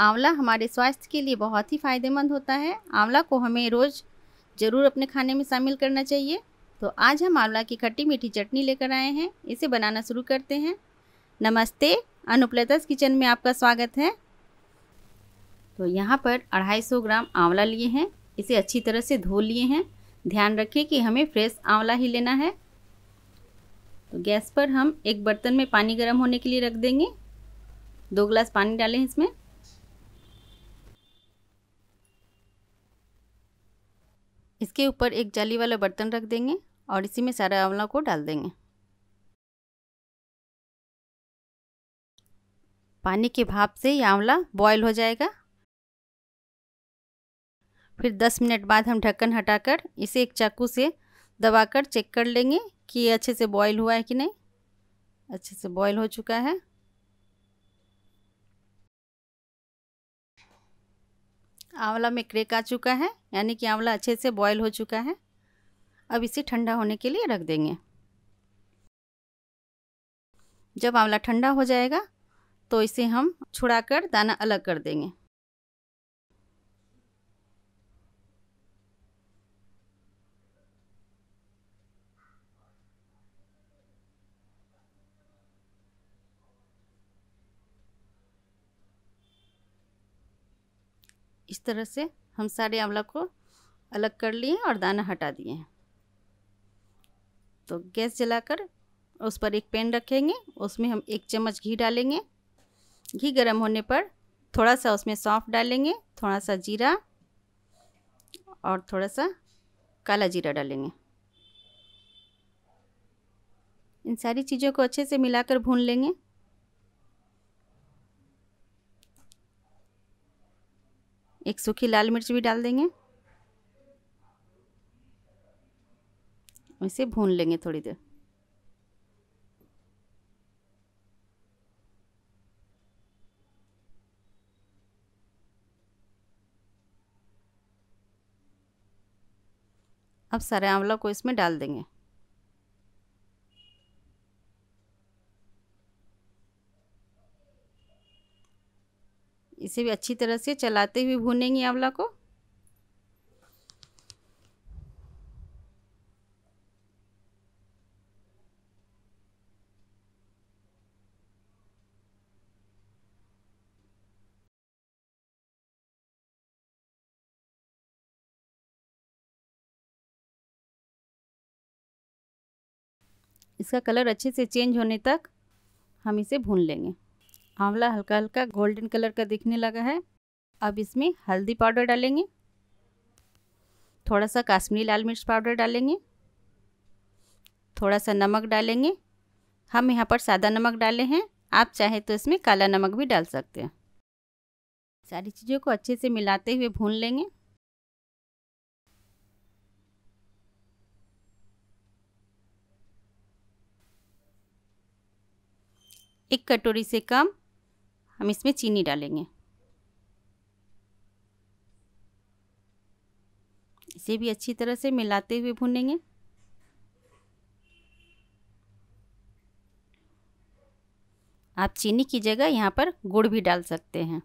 आंवला हमारे स्वास्थ्य के लिए बहुत ही फ़ायदेमंद होता है आंवला को हमें रोज़ ज़रूर अपने खाने में शामिल करना चाहिए तो आज हम आंवला की खट्टी मीठी चटनी लेकर आए हैं इसे बनाना शुरू करते हैं नमस्ते अनुप्लेतस किचन में आपका स्वागत है तो यहाँ पर अढ़ाई सौ ग्राम आंवला लिए हैं इसे अच्छी तरह से धो लिए हैं ध्यान रखें कि हमें फ्रेश आंवला ही लेना है तो गैस पर हम एक बर्तन में पानी गर्म होने के लिए रख देंगे दो गिलास पानी डालें इसमें इसके ऊपर एक जाली वाला बर्तन रख देंगे और इसी में सारा आंवला को डाल देंगे पानी के भाप से ये आंवला बॉयल हो जाएगा फिर 10 मिनट बाद हम ढक्कन हटाकर इसे एक चाकू से दबाकर चेक कर लेंगे कि ये अच्छे से बॉयल हुआ है कि नहीं अच्छे से बॉयल हो चुका है आंवला में क्रेक आ चुका है यानी कि आंवला अच्छे से बॉयल हो चुका है अब इसे ठंडा होने के लिए रख देंगे जब आंवला ठंडा हो जाएगा तो इसे हम छुड़ाकर दाना अलग कर देंगे इस तरह से हम सारे आंवला को अलग कर लिए और दाना हटा दिए हैं तो गैस जलाकर उस पर एक पैन रखेंगे उसमें हम एक चम्मच घी डालेंगे घी गर्म होने पर थोड़ा सा उसमें सौंफ डालेंगे थोड़ा सा जीरा और थोड़ा सा काला जीरा डालेंगे इन सारी चीज़ों को अच्छे से मिलाकर भून लेंगे एक सूखी लाल मिर्च भी डाल देंगे इसे भून लेंगे थोड़ी देर अब सारे आंवला को इसमें डाल देंगे इसे भी अच्छी तरह से चलाते हुए भूनेंगे आंवला को इसका कलर अच्छे से चेंज होने तक हम इसे भून लेंगे आंवला हल्का हल्का गोल्डन कलर का दिखने लगा है अब इसमें हल्दी पाउडर डालेंगे थोड़ा सा काश्मीरी लाल मिर्च पाउडर डालेंगे थोड़ा सा नमक डालेंगे हम यहाँ पर सादा नमक डाले हैं आप चाहे तो इसमें काला नमक भी डाल सकते हैं सारी चीज़ों को अच्छे से मिलाते हुए भून लेंगे एक कटोरी से कम हम इसमें चीनी डालेंगे इसे भी अच्छी तरह से मिलाते हुए भूनेंगे आप चीनी की जगह यहाँ पर गुड़ भी डाल सकते हैं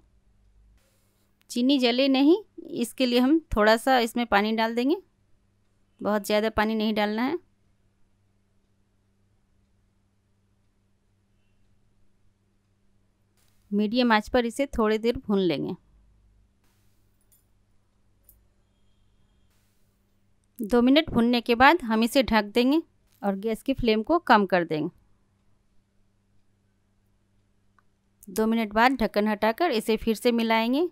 चीनी जले नहीं इसके लिए हम थोड़ा सा इसमें पानी डाल देंगे बहुत ज़्यादा पानी नहीं डालना है मीडियम आंच पर इसे थोड़ी देर भून लेंगे दो मिनट भूनने के बाद हम इसे ढक देंगे और गैस की फ्लेम को कम कर देंगे दो मिनट बाद ढक्कन हटाकर इसे फिर से मिलाएंगे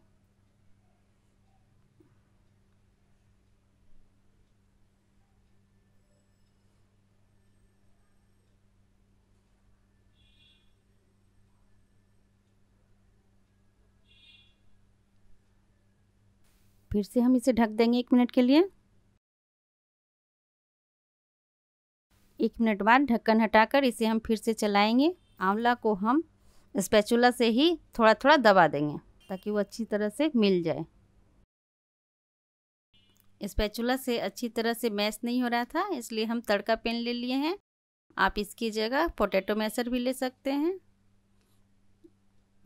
फिर से हम इसे ढक देंगे एक मिनट के लिए एक मिनट बाद ढक्कन हटाकर इसे हम फिर से चलाएंगे आंवला को हम स्पैचुला से ही थोड़ा थोड़ा दबा देंगे ताकि वो अच्छी तरह से मिल जाए स्पैचुला से अच्छी तरह से मैश नहीं हो रहा था इसलिए हम तड़का पेन ले लिए हैं आप इसकी जगह पोटैटो मैशर भी ले सकते हैं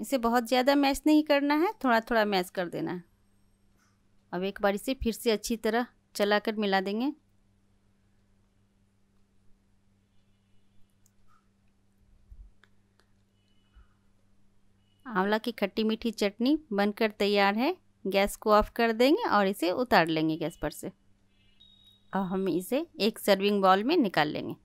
इसे बहुत ज़्यादा मैश नहीं करना है थोड़ा थोड़ा मैश कर देना है अब एक बार इसे फिर से अच्छी तरह चलाकर मिला देंगे आंवला की खट्टी मीठी चटनी बनकर तैयार है गैस को ऑफ कर देंगे और इसे उतार लेंगे गैस पर से अब हम इसे एक सर्विंग बॉल में निकाल लेंगे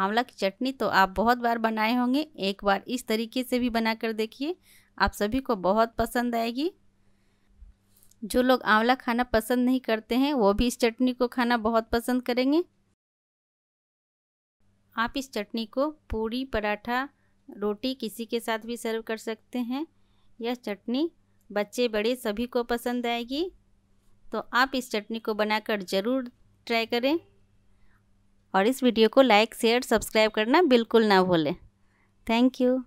आंवला की चटनी तो आप बहुत बार बनाए होंगे एक बार इस तरीके से भी बना कर देखिए आप सभी को बहुत पसंद आएगी जो लोग आंवला खाना पसंद नहीं करते हैं वो भी इस चटनी को खाना बहुत पसंद करेंगे आप इस चटनी को पूरी पराठा रोटी किसी के साथ भी सर्व कर सकते हैं यह चटनी बच्चे बड़े सभी को पसंद आएगी तो आप इस चटनी को बनाकर ज़रूर ट्राई करें और इस वीडियो को लाइक शेयर सब्सक्राइब करना बिल्कुल ना भूलें थैंक यू